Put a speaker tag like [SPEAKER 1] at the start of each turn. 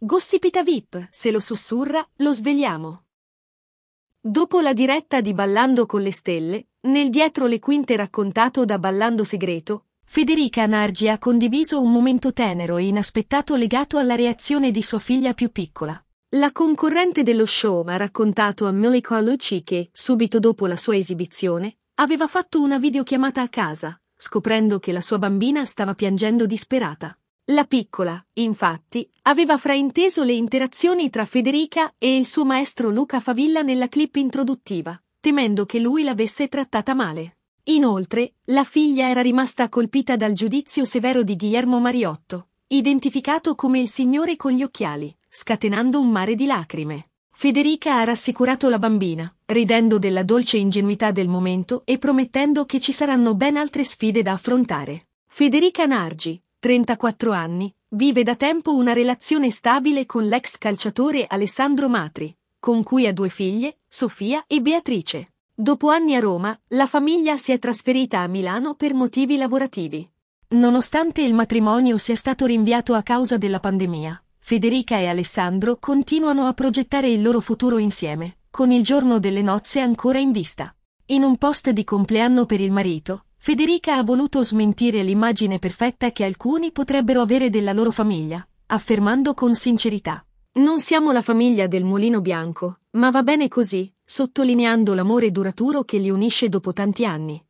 [SPEAKER 1] Gossipita VIP, se lo sussurra, lo svegliamo. Dopo la diretta di Ballando con le stelle, nel dietro le quinte raccontato da Ballando Segreto, Federica Nargi ha condiviso un momento tenero e inaspettato legato alla reazione di sua figlia più piccola. La concorrente dello show ha raccontato a Milica Lucci che, subito dopo la sua esibizione, aveva fatto una videochiamata a casa, scoprendo che la sua bambina stava piangendo disperata. La piccola, infatti, aveva frainteso le interazioni tra Federica e il suo maestro Luca Favilla nella clip introduttiva, temendo che lui l'avesse trattata male. Inoltre, la figlia era rimasta colpita dal giudizio severo di Guillermo Mariotto, identificato come il signore con gli occhiali, scatenando un mare di lacrime. Federica ha rassicurato la bambina, ridendo della dolce ingenuità del momento e promettendo che ci saranno ben altre sfide da affrontare. Federica Nargi, 34 anni, vive da tempo una relazione stabile con l'ex calciatore Alessandro Matri, con cui ha due figlie, Sofia e Beatrice. Dopo anni a Roma, la famiglia si è trasferita a Milano per motivi lavorativi. Nonostante il matrimonio sia stato rinviato a causa della pandemia, Federica e Alessandro continuano a progettare il loro futuro insieme, con il giorno delle nozze ancora in vista. In un post di compleanno per il marito, Federica ha voluto smentire l'immagine perfetta che alcuni potrebbero avere della loro famiglia, affermando con sincerità. Non siamo la famiglia del mulino bianco, ma va bene così, sottolineando l'amore duraturo che li unisce dopo tanti anni.